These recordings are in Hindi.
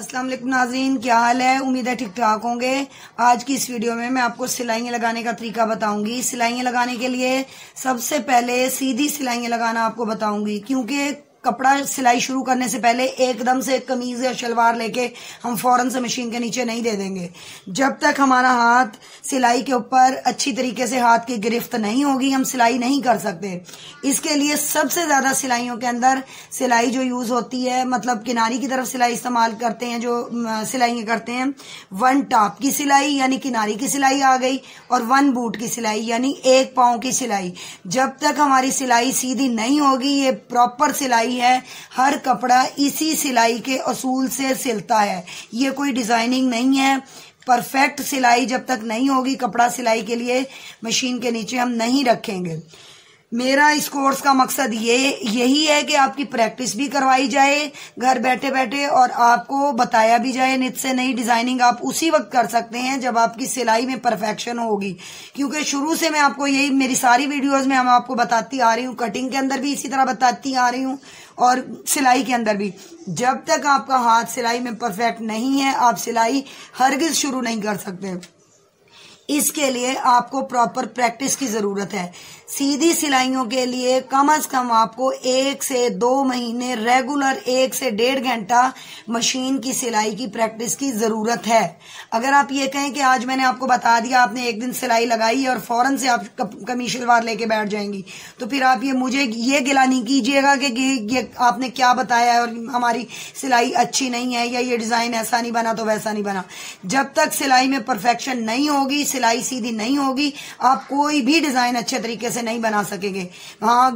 वालेकुम नाजीन क्या हाल है उम्मीद है ठीक ठाक होंगे आज की इस वीडियो में मैं आपको सिलाइयाँ लगाने का तरीका बताऊंगी सिलाइयाँ लगाने के लिए सबसे पहले सीधी सिलाइयाँ लगाना आपको बताऊंगी क्योंकि कपड़ा सिलाई शुरू करने से पहले एकदम से एक कमीज या शलवार लेके हम फौरन से मशीन के नीचे नहीं दे देंगे जब तक हमारा हाथ सिलाई के ऊपर अच्छी तरीके से हाथ की गिरफ्त नहीं होगी हम सिलाई नहीं कर सकते इसके लिए सबसे ज्यादा सिलाइयों के अंदर सिलाई जो यूज होती है मतलब किनारी की तरफ सिलाई इस्तेमाल करते हैं जो सिलाई करते हैं वन टॉप की सिलाई यानी किनारी की सिलाई आ गई और वन बूट की सिलाई यानी एक पाओ की सिलाई जब तक हमारी सिलाई सीधी नहीं होगी ये प्रॉपर सिलाई सिलाई है हर कपड़ा इसी सिलाई के असूल से सिलता है ये कोई डिजाइनिंग नहीं है परफेक्ट सिलाई जब तक नहीं होगी कपड़ा सिलाई के लिए मशीन के नीचे हम नहीं रखेंगे मेरा इस कोर्स का मकसद ये यही है कि आपकी प्रैक्टिस भी करवाई जाए घर बैठे बैठे और आपको बताया भी जाए नित से नई डिजाइनिंग आप उसी वक्त कर सकते हैं जब आपकी सिलाई में परफेक्शन होगी क्योंकि शुरू से मैं आपको यही मेरी सारी वीडियोस में हम आपको बताती आ रही हूँ कटिंग के अंदर भी इसी तरह बताती आ रही हूँ और सिलाई के अंदर भी जब तक आपका हाथ सिलाई में परफेक्ट नहीं है आप सिलाई हरगिज शुरू नहीं कर सकते इसके लिए आपको प्रॉपर प्रैक्टिस की ज़रूरत है सीधी सिलाइयों के लिए कम अज कम आपको एक से दो महीने रेगुलर एक से डेढ़ घंटा मशीन की सिलाई की प्रैक्टिस की जरूरत है अगर आप ये कहें कि आज मैंने आपको बता दिया आपने एक दिन सिलाई लगाई और फौरन से आप कमी शलवार लेके बैठ जाएंगी तो फिर आप ये मुझे ये गिला नहीं कीजिएगा कि ये आपने क्या बताया है और हमारी सिलाई अच्छी नहीं है या ये डिजाइन ऐसा नहीं बना तो वैसा नहीं बना जब तक सिलाई में परफेक्शन नहीं होगी सिलाई सीधी नहीं होगी आप कोई भी डिजाइन अच्छे तरीके से ऐसे नहीं बना सकेंगे हाँ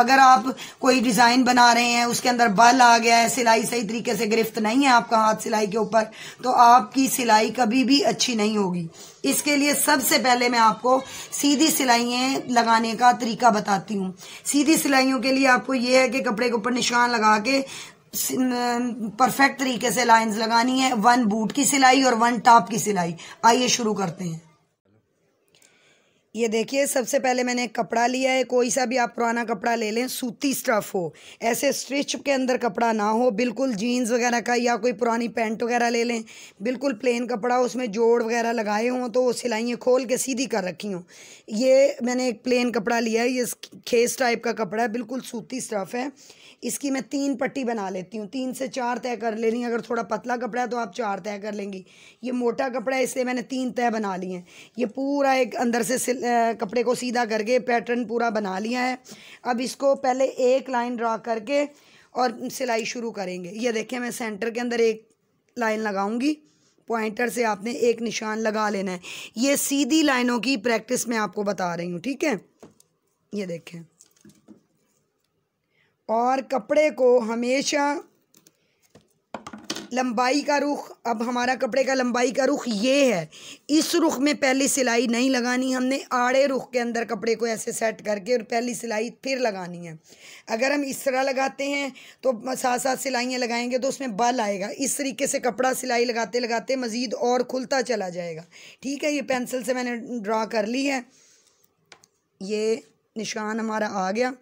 अगर आप कोई डिजाइन बना रहे हैं उसके अंदर बल आ गया है सिलाई सही तरीके से गिरफ्त नहीं है आपका हाथ सिलाई के ऊपर तो आपकी सिलाई कभी भी अच्छी नहीं होगी इसके लिए सबसे पहले मैं आपको सीधी सिलाइयाँ लगाने का तरीका बताती हूँ सीधी सिलाइयों के लिए आपको ये है कि कपड़े के ऊपर निशान लगा के परफेक्ट तरीके से लाइंस लगानी है वन बूट की सिलाई और वन टॉप की सिलाई आइए शुरू करते हैं ये देखिए सबसे पहले मैंने एक कपड़ा लिया है कोई सा भी आप पुराना कपड़ा ले लें सूती स्टफ़ हो ऐसे स्ट्रिच के अंदर कपड़ा ना हो बिल्कुल जीन्स वगैरह का या कोई पुरानी पैंट वगैरह ले लें बिल्कुल प्लेन कपड़ा उसमें जोड़ वगैरह लगाए हों तो वो सिलाइयाँ खोल के सीधी कर रखी हों ये मैंने एक प्लेन कपड़ा लिया है ये खेस टाइप का कपड़ा है बिल्कुल सूती स्टफ़ है इसकी मैं तीन पट्टी बना लेती हूँ तीन से चार तय कर ले अगर थोड़ा पतला कपड़ा है तो आप चार तय कर लेंगी ये मोटा कपड़ा है इसलिए मैंने तीन तय बना ली हैं ये पूरा एक अंदर से कपड़े को सीधा करके पैटर्न पूरा बना लिया है अब इसको पहले एक लाइन ड्रा करके और सिलाई शुरू करेंगे ये देखें मैं सेंटर के अंदर एक लाइन लगाऊंगी पॉइंटर से आपने एक निशान लगा लेना है ये सीधी लाइनों की प्रैक्टिस मैं आपको बता रही हूँ ठीक है ये देखें और कपड़े को हमेशा लंबाई का रुख अब हमारा कपड़े का लंबाई का रुख ये है इस रुख में पहली सिलाई नहीं लगानी हमने आड़े रुख के अंदर कपड़े को ऐसे सेट करके और पहली सिलाई फिर लगानी है अगर हम इस तरह लगाते हैं तो साथ साथ सिलाइयाँ लगाएंगे तो उसमें बल आएगा इस तरीके से कपड़ा सिलाई लगाते लगाते मज़ीद और खुलता चला जाएगा ठीक है ये पेंसिल से मैंने ड्रा कर ली है ये निशान हमारा आ गया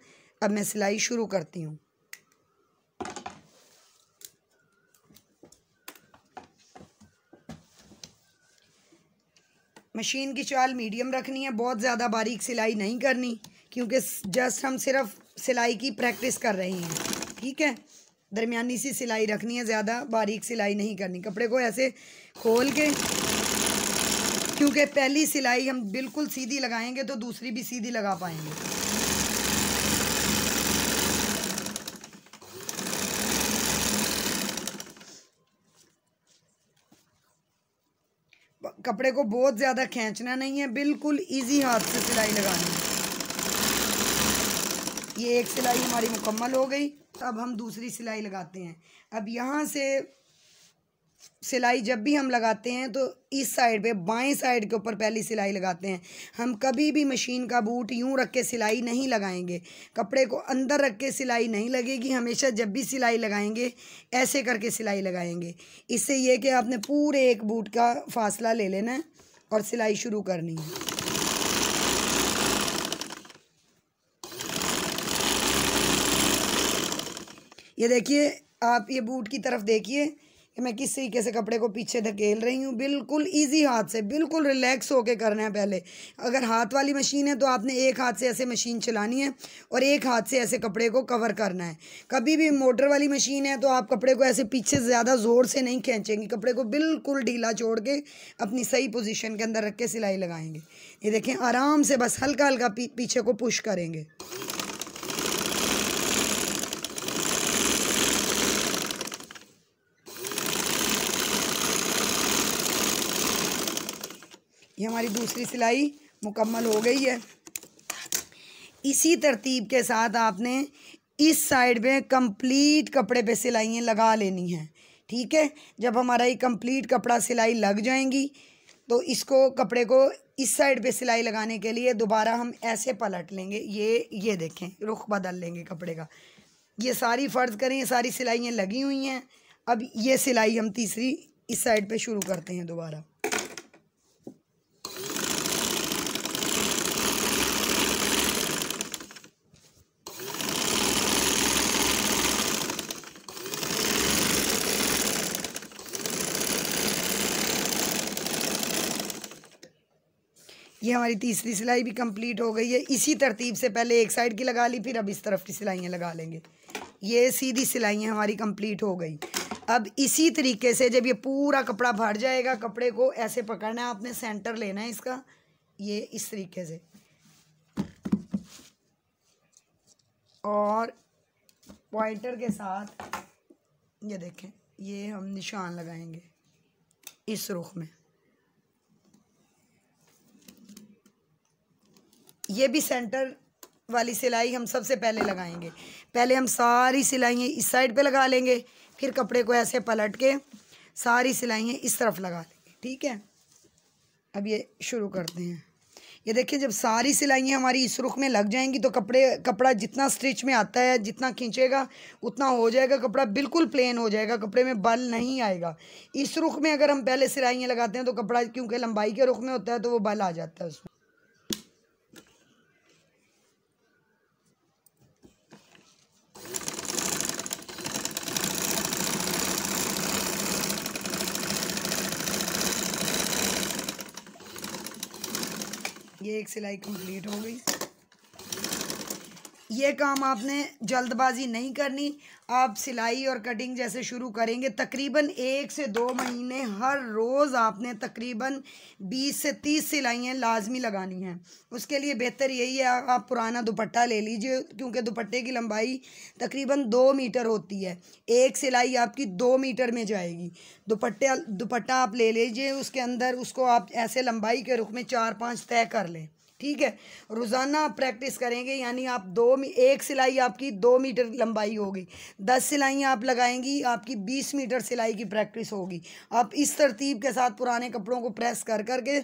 अब मैं सिलाई शुरू करती हूँ मशीन की चाल मीडियम रखनी है बहुत ज़्यादा बारीक सिलाई नहीं करनी क्योंकि जस्ट हम सिर्फ सिलाई की प्रैक्टिस कर रहे हैं ठीक है दरमियानी सी सिलाई रखनी है ज़्यादा बारीक सिलाई नहीं करनी कपड़े को ऐसे खोल के क्योंकि पहली सिलाई हम बिल्कुल सीधी लगाएंगे तो दूसरी भी सीधी लगा पाएंगे कपड़े को बहुत ज़्यादा खींचना नहीं है बिल्कुल इजी हाथ से सिलाई लगानी है ये एक सिलाई हमारी मुकम्मल हो गई अब हम दूसरी सिलाई लगाते हैं अब यहाँ से सिलाई जब भी हम लगाते हैं तो इस साइड पे बाएं साइड के ऊपर पहली सिलाई लगाते हैं हम कभी भी मशीन का बूट यूं रख के सिलाई नहीं लगाएंगे कपड़े को अंदर रख के सिलाई नहीं लगेगी हमेशा जब भी सिलाई लगाएंगे ऐसे करके सिलाई लगाएंगे इससे यह कि आपने पूरे एक बूट का फासला ले लेना है और सिलाई शुरू करनी है ये देखिए आप ये बूट की तरफ देखिए कि मैं किस तरीके से कपड़े को पीछे धकेल रही हूँ बिल्कुल इजी हाथ से बिल्कुल रिलैक्स होके करना है पहले अगर हाथ वाली मशीन है तो आपने एक हाथ से ऐसे मशीन चलानी है और एक हाथ से ऐसे कपड़े को कवर करना है कभी भी मोटर वाली मशीन है तो आप कपड़े को ऐसे पीछे ज़्यादा ज़ोर से नहीं खींचेंगे कपड़े को बिल्कुल ढीला छोड़ के अपनी सही पोजिशन के अंदर रख के सिलाई लगाएंगे ये देखें आराम से बस हल्का हल्का पीछे को पुश करेंगे ये हमारी दूसरी सिलाई मुकम्मल हो गई है इसी तरतीब के साथ आपने इस साइड पे कंप्लीट कपड़े पे सिलाइयाँ लगा लेनी हैं ठीक है जब हमारा ये कंप्लीट कपड़ा सिलाई लग जाएंगी तो इसको कपड़े को इस साइड पे सिलाई लगाने के लिए दोबारा हम ऐसे पलट लेंगे ये ये देखें रुख बदल लेंगे कपड़े का ये सारी फ़र्ज करें ये सारी सिलाइयाँ लगी हुई हैं अब ये सिलाई हम तीसरी इस साइड पे शुरू करते हैं दोबारा देखिए हमारी तीसरी सिलाई भी कंप्लीट हो गई है इसी तरतीब से पहले एक साइड की लगा ली फिर अब इस तरफ की सिलाइयाँ लगा लेंगे ये सीधी सिलाइयाँ हमारी कंप्लीट हो गई अब इसी तरीके से जब ये पूरा कपड़ा भर जाएगा कपड़े को ऐसे पकड़ना है आपने सेंटर लेना है इसका ये इस तरीके से और पॉइंटर के साथ ये देखें ये हम निशान लगाएंगे इस रुख में ये भी सेंटर वाली सिलाई हम सबसे पहले लगाएंगे पहले हम सारी सिलाइयाँ इस साइड पे लगा लेंगे फिर कपड़े को ऐसे पलट के सारी सिलाइयाँ इस तरफ लगा लेंगे ठीक है अब ये शुरू करते हैं ये देखिए जब सारी सिलाइयाँ हमारी इस रुख में लग जाएंगी तो कपड़े कपड़ा जितना स्ट्रिच में आता है जितना खींचेगा उतना हो जाएगा कपड़ा बिल्कुल प्लेन हो जाएगा कपड़े में बल नहीं आएगा इस रुख में अगर हम पहले सिलाइयाँ लगाते हैं तो कपड़ा क्योंकि लंबाई के रुख में होता है तो वो बल आ जाता है उसमें ये एक सिलाई कंप्लीट हो गई ये काम आपने जल्दबाजी नहीं करनी आप सिलाई और कटिंग जैसे शुरू करेंगे तकरीबन एक से दो महीने हर रोज़ आपने तकरीबन बीस से तीस सिलाइयाँ लाजमी लगानी हैं उसके लिए बेहतर यही है आप पुराना दुपट्टा ले लीजिए क्योंकि दुपट्टे की लंबाई तकरीबन दो मीटर होती है एक सिलाई आपकी दो मीटर में जाएगी दुपट्टे दुपट्टा आप ले लीजिए उसके अंदर उसको आप ऐसे लंबाई के रुख में चार पाँच तय कर लें ठीक है रोज़ाना प्रैक्टिस करेंगे यानी आप दो एक सिलाई आपकी दो मीटर लंबाई होगी दस सिलाइयाँ आप लगाएंगी आपकी बीस मीटर सिलाई की प्रैक्टिस होगी आप इस तरतीब के साथ पुराने कपड़ों को प्रेस कर करके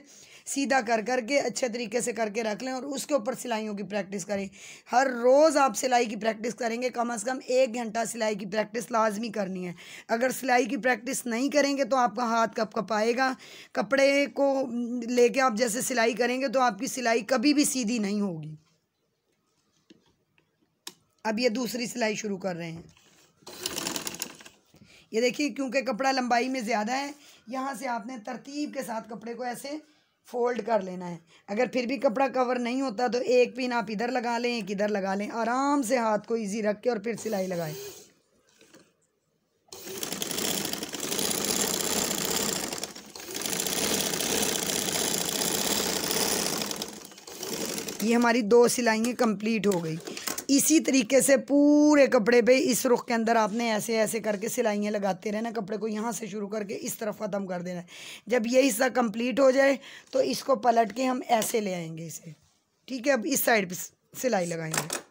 सीधा कर करके अच्छे तरीके से करके रख लें और उसके ऊपर सिलाइयों की प्रैक्टिस करें हर रोज़ आप सिलाई की प्रैक्टिस करेंगे कम अज़ कम एक घंटा सिलाई की प्रैक्टिस लाजमी करनी है अगर सिलाई की प्रैक्टिस नहीं करेंगे तो आपका हाथ कप आएगा कपड़े को लेके आप जैसे सिलाई करेंगे तो आपकी सिलाई कभी भी सीधी नहीं होगी अब ये दूसरी सिलाई शुरू कर रहे हैं ये देखिए क्योंकि कपड़ा लंबाई में ज़्यादा है यहाँ से आपने तरतीब के साथ कपड़े को ऐसे फोल्ड कर लेना है अगर फिर भी कपड़ा कवर नहीं होता तो एक पिन आप इधर लगा लें एक इधर लगा लें आराम से हाथ को इजी रख के और फिर सिलाई लगाएं ये हमारी दो सिलाइयाँ कंप्लीट हो गई इसी तरीके से पूरे कपड़े पे इस रुख के अंदर आपने ऐसे ऐसे करके सिलाइयाँ लगाते रहना कपड़े को यहाँ से शुरू करके इस तरफ ख़त्म कर देना है जब ये हिस्सा कंप्लीट हो जाए तो इसको पलट के हम ऐसे ले आएंगे इसे ठीक है अब इस साइड पर सिलाई लगाएंगे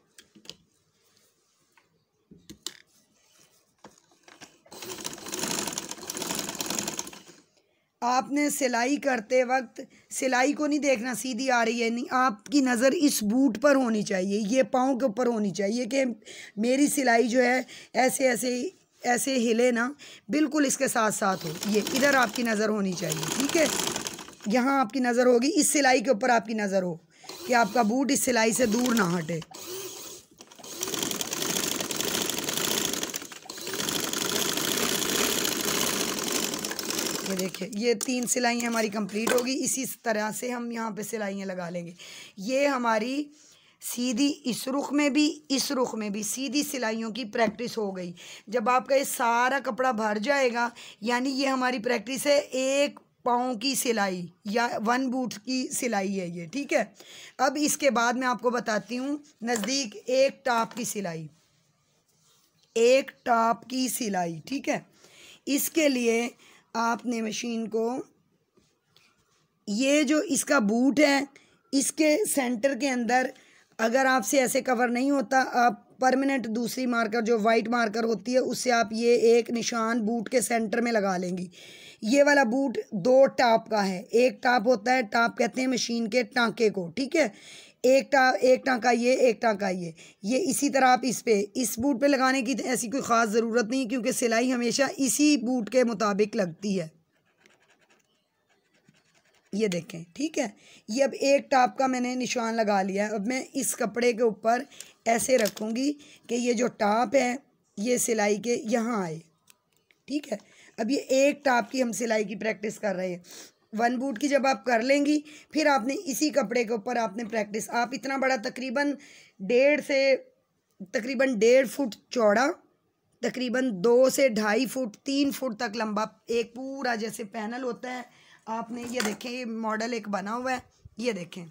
आपने सिलाई करते वक्त सिलाई को नहीं देखना सीधी आ रही है नहीं आपकी नज़र इस बूट पर होनी चाहिए ये पाँव के ऊपर होनी चाहिए कि मेरी सिलाई जो है ऐसे ऐसे ऐसे हिले ना बिल्कुल इसके साथ साथ हो ये इधर आपकी नज़र होनी चाहिए ठीक है यहाँ आपकी नज़र होगी इस सिलाई के ऊपर आपकी नज़र हो कि आपका बूट इस सिलाई से दूर ना हटे ये देखिए ये तीन सिलाइयाँ हमारी कंप्लीट होगी इसी तरह से हम यहाँ पे सिलाइयाँ लगा लेंगे ये हमारी सीधी इस रुख में भी इस रुख में भी सीधी सिलाइयों की प्रैक्टिस हो गई जब आपका ये सारा कपड़ा भर जाएगा यानी ये हमारी प्रैक्टिस है एक पाँव की सिलाई या वन बूट की सिलाई है ये ठीक है अब इसके बाद मैं आपको बताती हूँ नज़दीक एक टॉप की सिलाई एक टॉप की सिलाई ठीक है इसके लिए आपने मशीन को ये जो इसका बूट है इसके सेंटर के अंदर अगर आपसे ऐसे कवर नहीं होता आप परमानेंट दूसरी मार्कर जो वाइट मार्कर होती है उससे आप ये एक निशान बूट के सेंटर में लगा लेंगी ये वाला बूट दो टाप का है एक टाप होता है टाप कहते हैं मशीन के टांके को ठीक है एक टा एक टाँका ये एक टाँका ये ये इसी तरह आप इस पर इस बूट पे लगाने की ऐसी कोई ख़ास ज़रूरत नहीं क्योंकि सिलाई हमेशा इसी बूट के मुताबिक लगती है ये देखें ठीक है ये अब एक टाप का मैंने निशान लगा लिया है अब मैं इस कपड़े के ऊपर ऐसे रखूँगी कि ये जो टाप है ये सिलाई के यहाँ आए ठीक है अब ये एक टाप की हम सिलाई की प्रैक्टिस कर रहे हैं वन बूट की जब आप कर लेंगी फिर आपने इसी कपड़े के ऊपर आपने प्रैक्टिस आप इतना बड़ा तकरीबन डेढ़ से तकरीबन डेढ़ फुट चौड़ा तकरीबन दो से ढाई फुट तीन फुट तक लंबा एक पूरा जैसे पैनल होता है आपने ये देखें ये मॉडल एक बना हुआ है ये देखें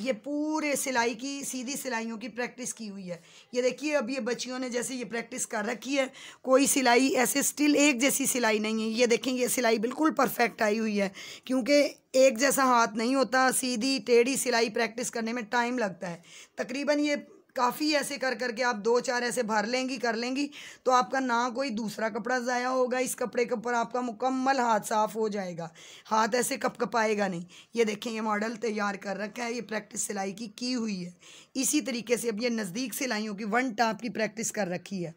ये पूरे सिलाई की सीधी सिलाइयों की प्रैक्टिस की हुई है ये देखिए अब ये बच्चियों ने जैसे ये प्रैक्टिस कर रखी है कोई सिलाई ऐसे स्टिल एक जैसी सिलाई नहीं है ये देखें ये सिलाई बिल्कुल परफेक्ट आई हुई है क्योंकि एक जैसा हाथ नहीं होता सीधी टेढ़ी सिलाई प्रैक्टिस करने में टाइम लगता है तकरीबन ये काफ़ी ऐसे कर करके आप दो चार ऐसे भर लेंगी कर लेंगी तो आपका ना कोई दूसरा कपड़ा ज़ाया होगा इस कपड़े के ऊपर आपका मुकम्मल हाथ साफ़ हो जाएगा हाथ ऐसे कप कपाएगा नहीं ये देखें ये मॉडल तैयार कर रखा है ये प्रैक्टिस सिलाई की की हुई है इसी तरीके से अब ये नज़दीक सिलाइयों की वन टाप की प्रैक्टिस कर रखी है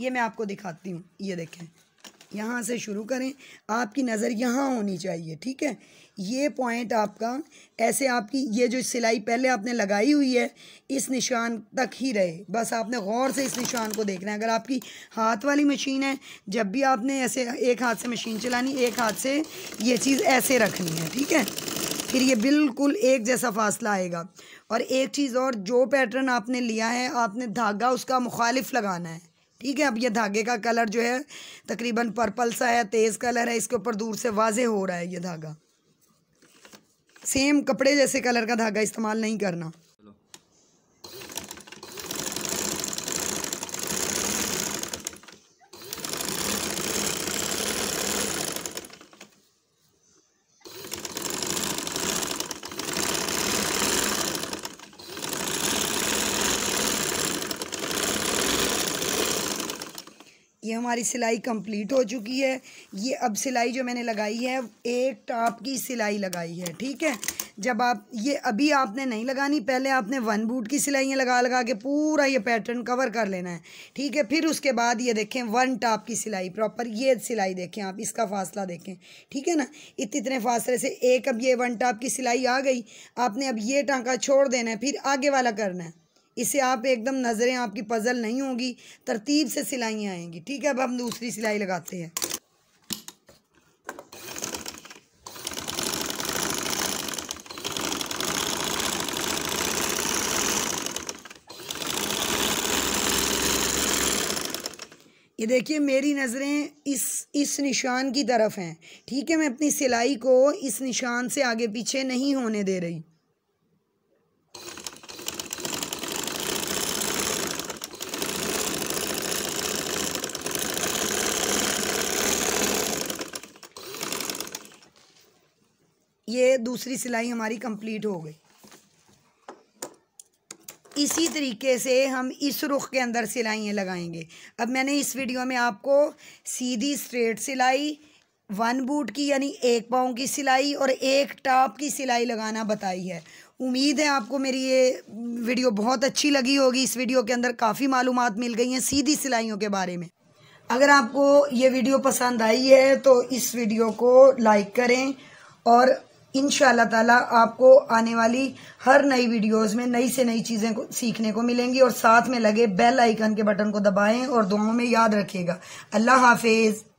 ये मैं आपको दिखाती हूँ ये देखें यहाँ से शुरू करें आपकी नज़र यहाँ होनी चाहिए ठीक है ये पॉइंट आपका ऐसे आपकी ये जो सिलाई पहले आपने लगाई हुई है इस निशान तक ही रहे बस आपने गौर से इस निशान को देखना है अगर आपकी हाथ वाली मशीन है जब भी आपने ऐसे एक हाथ से मशीन चलानी एक हाथ से ये चीज़ ऐसे रखनी है ठीक है फिर ये बिल्कुल एक जैसा फासला आएगा और एक चीज़ और जो पैटर्न आपने लिया है आपने धागा उसका मुखालिफ लगाना है ठीक है अब ये धागे का कलर जो है तकरीबन पर्पल सा है तेज़ कलर है इसके ऊपर दूर से वाजे हो रहा है ये धागा सेम कपड़े जैसे कलर का धागा इस्तेमाल नहीं करना ये हमारी सिलाई कंप्लीट हो चुकी है ये अब सिलाई जो मैंने लगाई है एक टॉप की सिलाई लगाई है ठीक है जब आप ये अभी आपने नहीं लगानी पहले आपने वन बूट की सिलाइयाँ लगा लगा के पूरा ये पैटर्न कवर कर लेना है ठीक है फिर उसके बाद ये देखें वन टॉप की सिलाई प्रॉपर ये सिलाई देखें आप इसका फासला देखें ठीक है ना इतने इतने फासले से एक अब ये वन टॉप की सिलाई आ गई आपने अब ये टाँका छोड़ देना है फिर आगे वाला करना है इसे आप एकदम नज़रें आपकी पज़ल नहीं होगी तरतीब से सिलाई आएंगी ठीक है अब हम दूसरी सिलाई लगाते हैं ये देखिए मेरी नज़रें इस इस निशान की तरफ हैं ठीक है मैं अपनी सिलाई को इस निशान से आगे पीछे नहीं होने दे रही ये दूसरी सिलाई हमारी कंप्लीट हो गई इसी तरीके से हम इस रुख के अंदर सिलाइयाँ लगाएंगे अब मैंने इस वीडियो में आपको सीधी स्ट्रेट सिलाई वन बूट की यानी एक पाँव की सिलाई और एक टॉप की सिलाई लगाना बताई है उम्मीद है आपको मेरी ये वीडियो बहुत अच्छी लगी होगी इस वीडियो के अंदर काफ़ी मालूम मिल गई हैं सीधी सिलाइयों के बारे में अगर आपको ये वीडियो पसंद आई है तो इस वीडियो को लाइक करें और इन ताला आपको आने वाली हर नई वीडियोस में नई से नई चीज़ें को सीखने को मिलेंगी और साथ में लगे बेल आइकन के बटन को दबाएं और दोनों में याद रखिएगा अल्लाह हाफिज़